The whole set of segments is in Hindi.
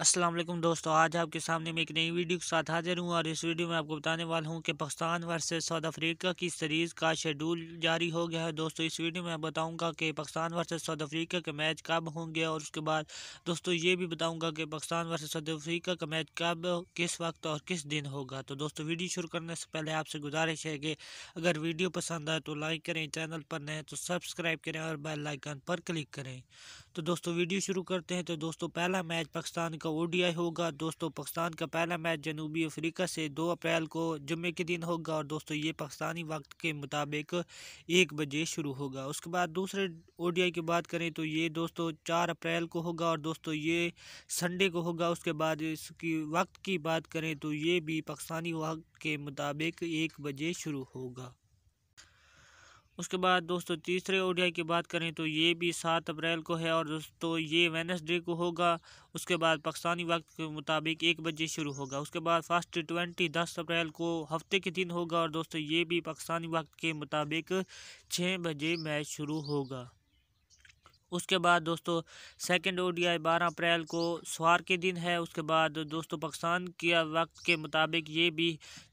असलम दोस्तों आज आपके सामने मैं एक नई वीडियो के साथ हाजिर हूँ और इस वीडियो में आपको बताने वाला हूँ कि पाकिस्तान वर्सेस साउथ अफ्रीका की सीरीज़ का शेड्यूल जारी हो गया है दोस्तों इस वीडियो में बताऊँगा कि पाकिस्तान वर्सेस साउथ अफ्रीका के मैच कब होंगे और उसके बाद दोस्तों ये भी बताऊँगा कि पाकिस्तान वर्सेस साउथ अफ्रीका का मैच कब किस वक्त और किस दिन होगा तो दोस्तों वीडियो शुरू करने से पहले आपसे गुजारिश है कि अगर वीडियो पसंद आए तो लाइक करें चैनल पर नए तो सब्सक्राइब करें और बेल आइकन पर क्लिक करें तो दोस्तों वीडियो शुरू करते हैं तो दोस्तों पहला मैच पाकिस्तान का ओडीआई होगा दोस्तों पाकिस्तान का पहला मैच जनूबी अफ्रीका से दो अप्रैल को जुम्मे के दिन होगा और दोस्तों ये पाकिस्तानी वक्त के मुताबिक एक बजे शुरू होगा उसके बाद दूसरे ओडीआई की बात करें तो ये दोस्तों चार अप्रैल को होगा और दोस्तों ये संडे को होगा उसके बाद इसकी वक्त की बात करें तो ये भी पाकिस्तानी वक्त के मुताबिक एक बजे शुरू होगा उसके बाद दोस्तों तीसरे ओडीआई की बात करें तो ये भी सात अप्रैल को है और दोस्तों ये वेनसडे को होगा उसके बाद पाकिस्तानी वक्त के मुताबिक एक बजे शुरू होगा उसके बाद फर्स्ट ट्वेंटी दस अप्रैल को हफ्ते के दिन होगा और दोस्तों ये भी पाकिस्तानी वक्त के मुताबिक छः बजे मैच शुरू होगा उसके बाद दोस्तों सेकंड ओडीआई 12 अप्रैल को सवार के दिन है उसके बाद दोस्तों पाकिस्तान के वक्त के मुताबिक ये भी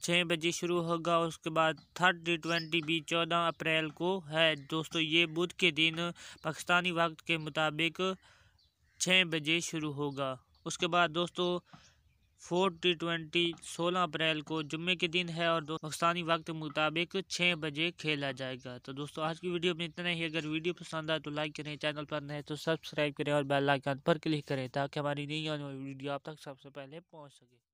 छः बजे शुरू होगा उसके बाद थर्ड टी ट्वेंटी भी चौदह अप्रैल को है दोस्तों ये बुध के दिन पाकिस्तानी वक्त के मुताबिक छः बजे शुरू होगा उसके बाद दोस्तों फोर टी ट्वेंटी सोलह अप्रैल को जुम्मे के दिन है और पाकिस्तानी वक्त मुताबिक छः बजे खेला जाएगा तो दोस्तों आज की वीडियो में इतना ही अगर वीडियो पसंद आए तो लाइक करें चैनल पर नए तो सब्सक्राइब करें और बेल आइकन पर क्लिक करें ताकि हमारी नई वीडियो आप तक सबसे पहले पहुँच सके